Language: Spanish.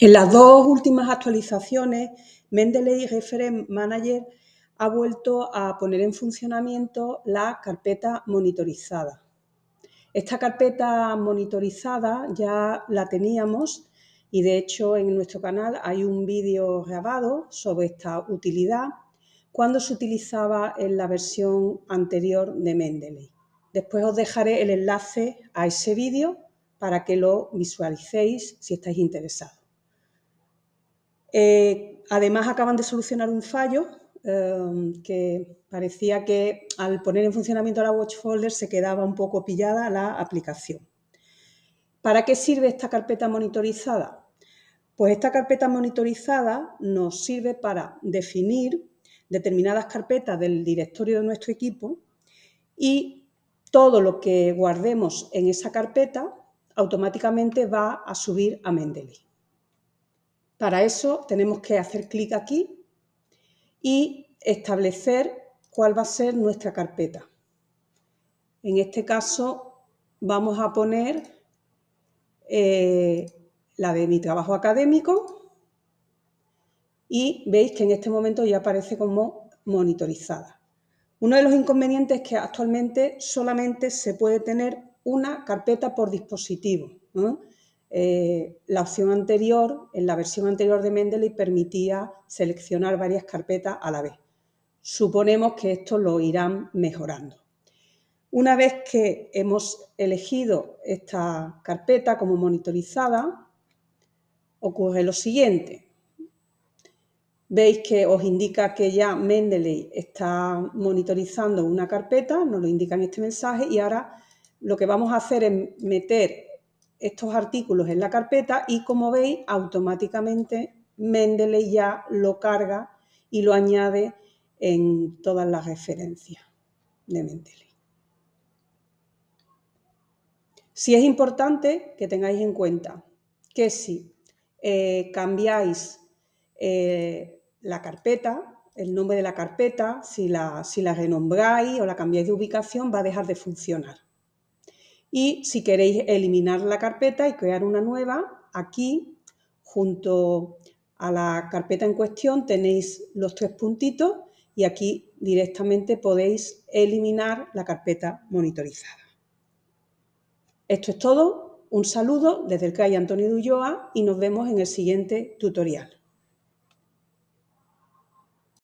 En las dos últimas actualizaciones, Mendeley Reference Manager ha vuelto a poner en funcionamiento la carpeta monitorizada. Esta carpeta monitorizada ya la teníamos y de hecho en nuestro canal hay un vídeo grabado sobre esta utilidad cuando se utilizaba en la versión anterior de Mendeley. Después os dejaré el enlace a ese vídeo para que lo visualicéis si estáis interesados. Eh, además acaban de solucionar un fallo eh, que parecía que al poner en funcionamiento la Watch Folder se quedaba un poco pillada la aplicación. ¿Para qué sirve esta carpeta monitorizada? Pues esta carpeta monitorizada nos sirve para definir determinadas carpetas del directorio de nuestro equipo y todo lo que guardemos en esa carpeta automáticamente va a subir a Mendeley. Para eso tenemos que hacer clic aquí y establecer cuál va a ser nuestra carpeta. En este caso vamos a poner eh, la de mi trabajo académico y veis que en este momento ya aparece como monitorizada. Uno de los inconvenientes es que actualmente solamente se puede tener una carpeta por dispositivo. Eh, la opción anterior, en la versión anterior de Mendeley, permitía seleccionar varias carpetas a la vez. Suponemos que esto lo irán mejorando. Una vez que hemos elegido esta carpeta como monitorizada, ocurre lo siguiente. Veis que os indica que ya Mendeley está monitorizando una carpeta, nos lo indica en este mensaje, y ahora lo que vamos a hacer es meter estos artículos en la carpeta y como veis automáticamente Mendeley ya lo carga y lo añade en todas las referencias de Mendeley. Si es importante que tengáis en cuenta que si eh, cambiáis eh, la carpeta, el nombre de la carpeta, si la, si la renombráis o la cambiáis de ubicación, va a dejar de funcionar. Y si queréis eliminar la carpeta y crear una nueva, aquí, junto a la carpeta en cuestión, tenéis los tres puntitos y aquí directamente podéis eliminar la carpeta monitorizada. Esto es todo un saludo desde el CAI Antonio de y nos vemos en el siguiente tutorial.